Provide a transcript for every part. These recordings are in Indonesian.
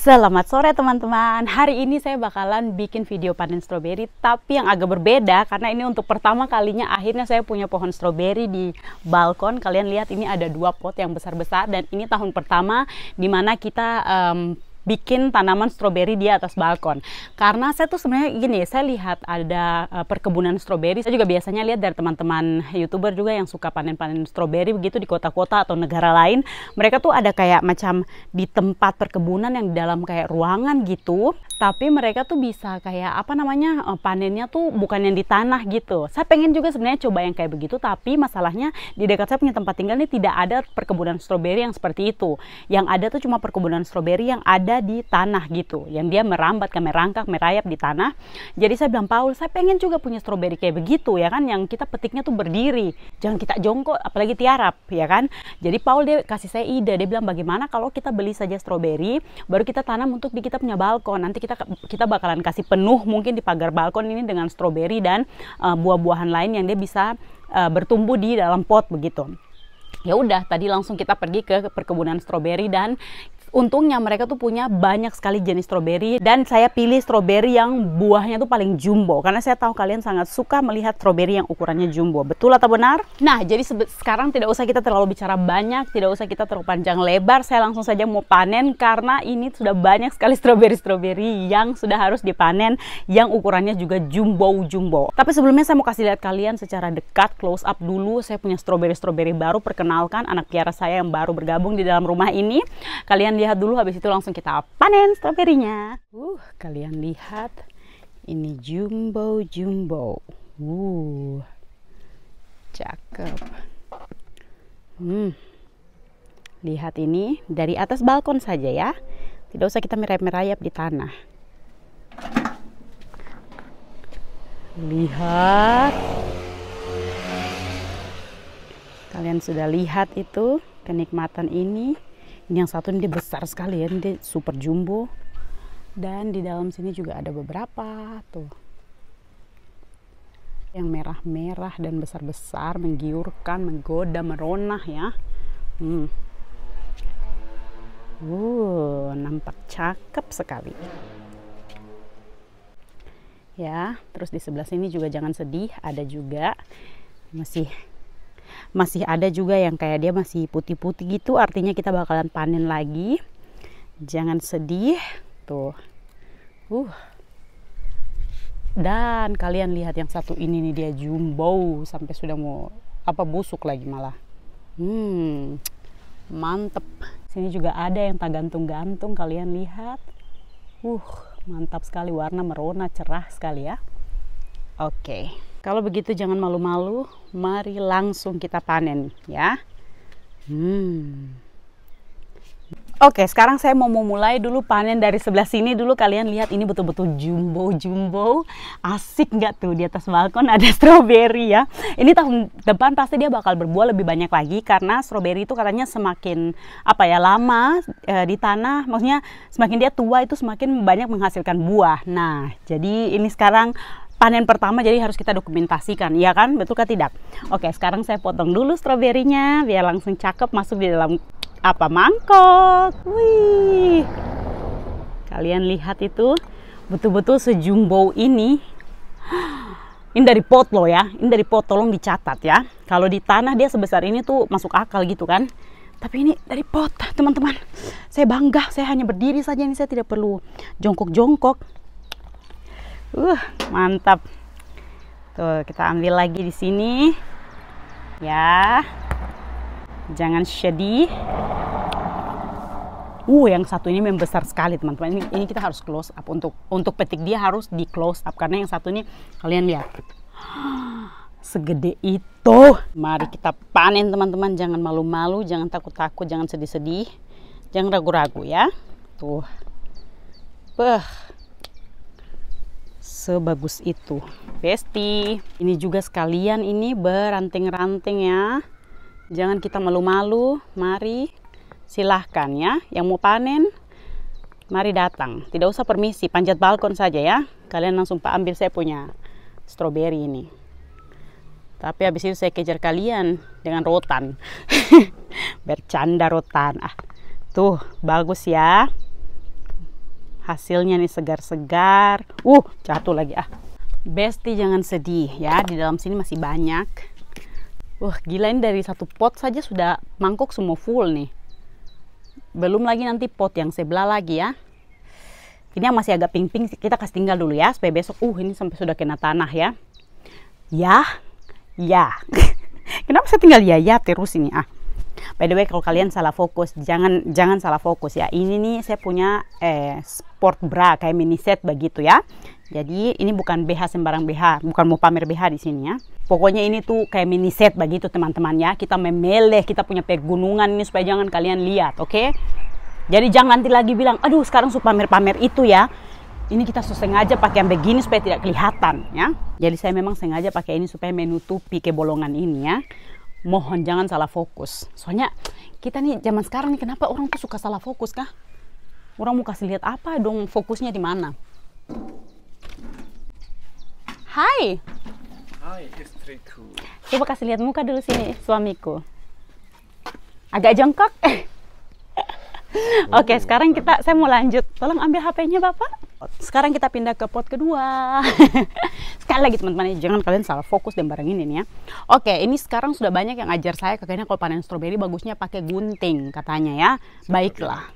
Selamat sore teman-teman. Hari ini saya bakalan bikin video panen stroberi tapi yang agak berbeda karena ini untuk pertama kalinya akhirnya saya punya pohon stroberi di balkon. Kalian lihat ini ada dua pot yang besar-besar dan ini tahun pertama dimana kita um, bikin tanaman stroberi di atas balkon. Karena saya tuh sebenarnya gini, saya lihat ada eh, perkebunan stroberi. Saya juga biasanya lihat dari teman-teman youtuber juga yang suka panen-panen stroberi begitu di kota-kota atau negara lain. Mereka tuh ada kayak macam di tempat perkebunan yang di dalam kayak ruangan gitu tapi mereka tuh bisa kayak apa namanya eh, panennya tuh bukan yang di tanah gitu. Saya pengen juga sebenarnya coba yang kayak begitu, tapi masalahnya di dekat saya punya tempat tinggal ini tidak ada perkebunan stroberi yang seperti itu. Yang ada tuh cuma perkebunan stroberi yang ada di tanah gitu, yang dia merambat, ke merangkak, merayap di tanah. Jadi saya bilang Paul, saya pengen juga punya stroberi kayak begitu ya kan, yang kita petiknya tuh berdiri, jangan kita jongkok, apalagi tiarap ya kan. Jadi Paul dia kasih saya ide, dia bilang bagaimana kalau kita beli saja stroberi, baru kita tanam untuk di kita punya balkon, nanti kita kita kita bakalan kasih penuh mungkin di pagar balkon ini dengan stroberi dan uh, buah-buahan lain yang dia bisa uh, bertumbuh di dalam pot begitu ya udah tadi langsung kita pergi ke perkebunan stroberi dan Untungnya mereka tuh punya banyak sekali jenis stroberi dan saya pilih stroberi yang buahnya tuh paling jumbo karena saya tahu kalian sangat suka melihat stroberi yang ukurannya jumbo. Betul atau benar? Nah, jadi sekarang tidak usah kita terlalu bicara banyak, tidak usah kita terlalu panjang lebar. Saya langsung saja mau panen karena ini sudah banyak sekali stroberi-stroberi yang sudah harus dipanen yang ukurannya juga jumbo-jumbo. Tapi sebelumnya saya mau kasih lihat kalian secara dekat close up dulu. Saya punya stroberi-stroberi baru perkenalkan anak piara saya yang baru bergabung di dalam rumah ini. Kalian lihat dulu habis itu langsung kita panen stroberinya. Uh, kalian lihat ini jumbo jumbo. Uh. Cakep. Hmm. Lihat ini dari atas balkon saja ya. Tidak usah kita merayap-merayap di tanah. Lihat. Kalian sudah lihat itu kenikmatan ini. Ini yang satu ini besar sekali ya, ini super jumbo. Dan di dalam sini juga ada beberapa tuh. Yang merah-merah dan besar-besar, menggiurkan, menggoda, meronah ya. Hmm. Uh, nampak cakep sekali. Ya, terus di sebelah sini juga jangan sedih, ada juga masih masih ada juga yang kayak dia masih putih-putih gitu artinya kita bakalan panen lagi jangan sedih tuh uh dan kalian lihat yang satu ini nih dia jumbo sampai sudah mau apa busuk lagi malah hmm mantep sini juga ada yang tak gantung-gantung kalian lihat uh mantap sekali warna merona cerah sekali ya oke okay. Kalau begitu jangan malu-malu, mari langsung kita panen ya. Hmm. Oke, sekarang saya mau memulai dulu panen dari sebelah sini dulu. Kalian lihat ini betul-betul jumbo-jumbo. Asik nggak tuh di atas balkon ada stroberi ya. Ini tahun depan pasti dia bakal berbuah lebih banyak lagi karena stroberi itu katanya semakin apa ya lama e, di tanah. Maksudnya semakin dia tua itu semakin banyak menghasilkan buah. Nah, jadi ini sekarang panen pertama jadi harus kita dokumentasikan ya kan betul kan tidak oke sekarang saya potong dulu stroberinya biar langsung cakep masuk di dalam apa mangkok wih kalian lihat itu betul-betul sejumbo ini ini dari pot loh ya ini dari pot tolong dicatat ya kalau di tanah dia sebesar ini tuh masuk akal gitu kan tapi ini dari pot teman-teman saya bangga saya hanya berdiri saja ini saya tidak perlu jongkok-jongkok Uh, mantap. Tuh, kita ambil lagi di sini. Ya. Jangan sedih. Uh, yang satu ini membesar sekali, teman-teman. Ini, ini kita harus close up untuk untuk petik dia harus di close up karena yang satu ini kalian lihat. Segede itu. Mari kita panen, teman-teman. Jangan malu-malu, jangan takut-takut, jangan sedih-sedih. Jangan ragu-ragu ya. Tuh sebagus itu. Besti, ini juga sekalian ini beranting-ranting ya. Jangan kita malu-malu, mari silahkan ya. Yang mau panen, mari datang. Tidak usah permisi, panjat balkon saja ya. Kalian langsung pak ambil saya punya stroberi ini. Tapi habis itu saya kejar kalian dengan rotan. Bercanda rotan. Ah, tuh bagus ya hasilnya nih segar-segar uh jatuh lagi ah Besti jangan sedih ya di dalam sini masih banyak Wah gila ini dari satu pot saja sudah mangkok semua full nih belum lagi nanti pot yang sebelah lagi ya ini yang masih agak pink-pink kita kasih tinggal dulu ya supaya besok uh ini sampai sudah kena tanah ya ya ya kenapa saya tinggal ya ya terus ini ah by the way kalau kalian salah fokus jangan jangan salah fokus ya ini nih saya punya eh, sport bra kayak mini set begitu ya jadi ini bukan BH sembarang BH bukan mau pamer BH di sini ya pokoknya ini tuh kayak mini set begitu teman-teman ya kita memeleh kita punya pegunungan ini supaya jangan kalian lihat oke okay? jadi jangan nanti lagi bilang aduh sekarang suka pamer-pamer itu ya ini kita sengaja pakai yang begini supaya tidak kelihatan ya. Jadi saya memang sengaja pakai ini supaya menutupi kebolongan ini ya mohon jangan salah fokus. Soalnya kita nih zaman sekarang nih kenapa orang tuh suka salah fokus kah? Orang mau kasih lihat apa dong fokusnya di mana? Hai. Hai istriku. Coba kasih lihat muka dulu sini suamiku. Agak jongkok. Oke, okay, oh. sekarang kita saya mau lanjut. Tolong ambil HP-nya Bapak. Sekarang kita pindah ke pot kedua. Sekali lagi teman-teman, jangan kalian salah fokus dan barengin ini ya. Oke, ini sekarang sudah banyak yang ajar saya kayaknya kalau panen stroberi bagusnya pakai gunting katanya ya. Baiklah.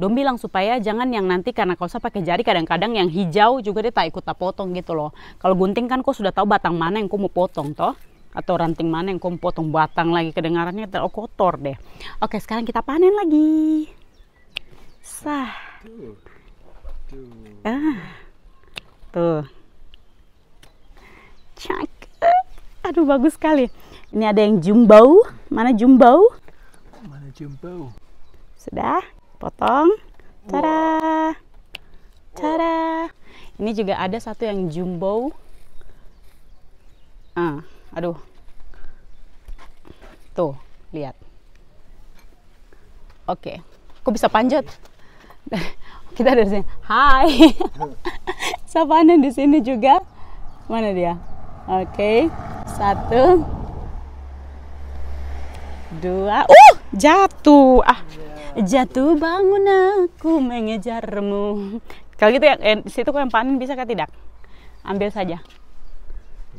Dom bilang supaya jangan yang nanti karena kalau saya pakai jari kadang-kadang yang hijau juga dia tak ikut tak potong gitu loh. Kalau gunting kan kau sudah tahu batang mana yang kau mau potong toh atau ranting mana yang kau potong batang lagi kedengarannya terlalu oh, kotor deh. Oke sekarang kita panen lagi. Sah ah tuh cakep aduh bagus sekali ini ada yang jumbo mana jumbo mana jumbo sudah potong cara cara ini juga ada satu yang jumbo ah aduh tuh lihat oke okay. kok bisa panjat kita dari sini hai Savana di sini juga mana dia oke okay. satu dua uh jatuh ah jatuh bangun aku mengejarmu kalau gitu ya eh, situ yang panen bisa kan tidak ambil saja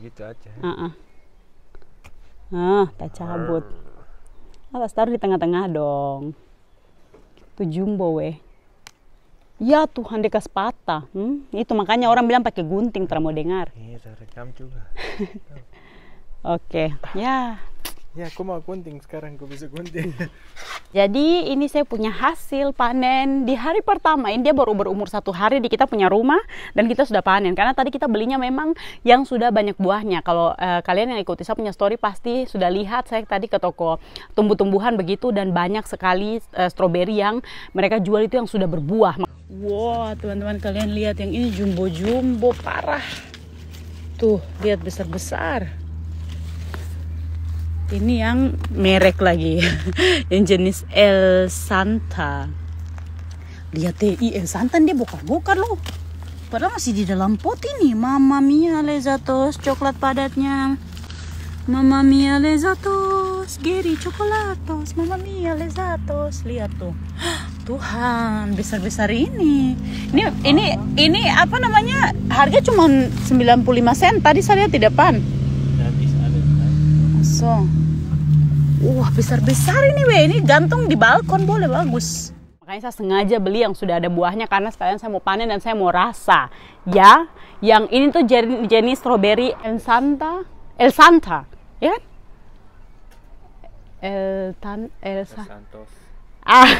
gitu aja uh -uh. ah tak cabut atas taruh di tengah-tengah dong Tujuh jumbo Ya Tuhan dekat sepatah. Hmm? Itu makanya orang bilang pakai gunting, terlalu dengar. Iya, rekam juga. Oke, okay. ya. Ya, aku mau gunting sekarang, aku bisa gunting. Jadi ini saya punya hasil panen di hari pertama. Ini dia baru berumur satu hari di kita punya rumah dan kita sudah panen. Karena tadi kita belinya memang yang sudah banyak buahnya. Kalau eh, kalian yang ikuti saya punya story pasti sudah lihat saya tadi ke toko tumbuh-tumbuhan begitu dan banyak sekali eh, stroberi yang mereka jual itu yang sudah berbuah. Wow, teman-teman kalian lihat yang ini jumbo-jumbo parah. Tuh, lihat besar-besar ini yang merek lagi yang jenis El Santa lihat deh El Santa dia bukan-bukan loh padahal masih di dalam pot ini mama mia lezatos coklat padatnya mama mia lezatos Gary coklatos mama mia lezatos lihat tuh Tuhan besar besar ini ini ini ini apa namanya harga cuma 95 sen tadi saya lihat di depan langsung. Wah besar-besar ini weh, ini gantung di balkon boleh bagus. Makanya saya sengaja beli yang sudah ada buahnya karena sekalian saya mau panen dan saya mau rasa. Ya, yang ini tuh jenis jenis strawberry El Santa, El Santa, ya kan? El Tan, El, Sa Ah,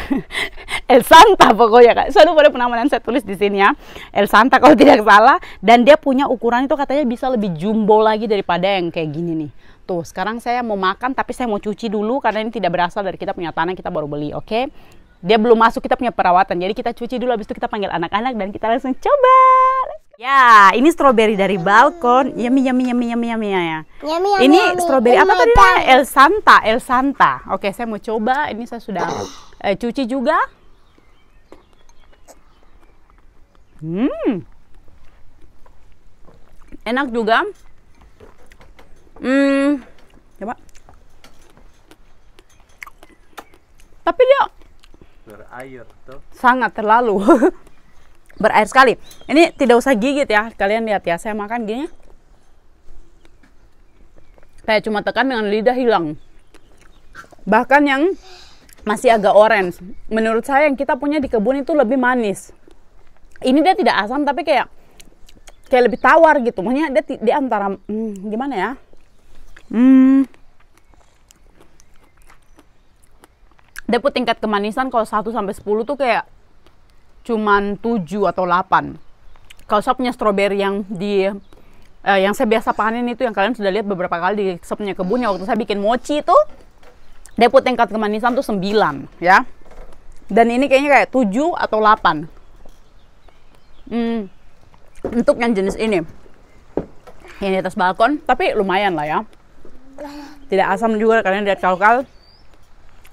El Santa pokoknya kan. Saya lupa penamaan saya tulis di sini ya. El Santa kalau tidak salah. Dan dia punya ukuran itu katanya bisa lebih jumbo lagi daripada yang kayak gini nih tuh sekarang saya mau makan tapi saya mau cuci dulu karena ini tidak berasal dari kita punya tanah kita baru beli oke okay? dia belum masuk kita punya perawatan jadi kita cuci dulu habis itu kita panggil anak-anak dan kita langsung coba ya ini stroberi dari balkon yummy yummy yummy yummy yummy ya, ya. ini stroberi apa tadi El Santa El Santa oke okay, saya mau coba ini saya sudah eh, cuci juga hmm enak juga Hmm, coba. Tapi dia berair tuh. Sangat terlalu. berair sekali. Ini tidak usah gigit ya. Kalian lihat ya, saya makan gini. Kayak cuma tekan dengan lidah hilang. Bahkan yang masih agak orange. Menurut saya yang kita punya di kebun itu lebih manis. Ini dia tidak asam tapi kayak kayak lebih tawar gitu. Makanya dia di antara hmm, gimana ya? Hmm. Dapet tingkat kemanisan kalau 1 sampai 10 tuh kayak cuman 7 atau 8. Kalau saya punya stroberi yang di eh, yang saya biasa panen itu yang kalian sudah lihat beberapa kali di sepnya kebunnya kebun ya waktu saya bikin mochi itu depot tingkat kemanisan tuh 9 ya. Dan ini kayaknya kayak 7 atau 8. Hmm. Untuk yang jenis ini. Ini atas balkon, tapi lumayan lah ya tidak asam juga karena dia kalau kal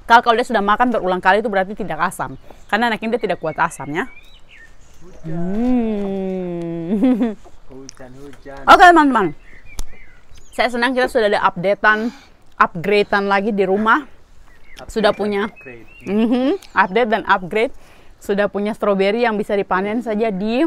kal kalau dia sudah makan berulang kali itu berarti tidak asam karena anak ini tidak kuat asamnya hmm. oke teman-teman saya senang kita sudah ada updatean upgradean lagi di rumah update sudah punya upgrade. Mm -hmm, update dan upgrade sudah punya stroberi yang bisa dipanen saja di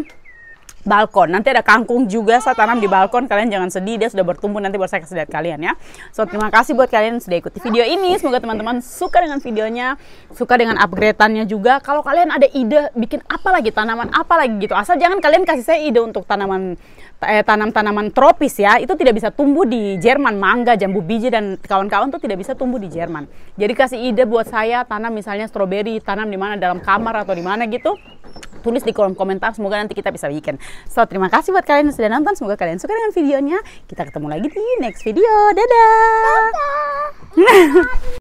balkon. Nanti ada kangkung juga saya tanam di balkon. Kalian jangan sedih, dia sudah bertumbuh nanti baru saya kasih lihat kalian ya. So, terima kasih buat kalian yang sudah ikuti video ini. Semoga teman-teman suka dengan videonya, suka dengan upgrade-annya juga. Kalau kalian ada ide bikin apa lagi, tanaman apa lagi gitu. Asal jangan kalian kasih saya ide untuk tanaman eh, tanam-tanaman tropis ya. Itu tidak bisa tumbuh di Jerman, mangga, jambu biji dan kawan-kawan tuh tidak bisa tumbuh di Jerman. Jadi kasih ide buat saya tanam misalnya stroberi, tanam di mana dalam kamar atau di mana gitu tulis di kolom komentar. Semoga nanti kita bisa bikin. So, terima kasih buat kalian yang sudah nonton. Semoga kalian suka dengan videonya. Kita ketemu lagi di next video. Dadah! Dadah.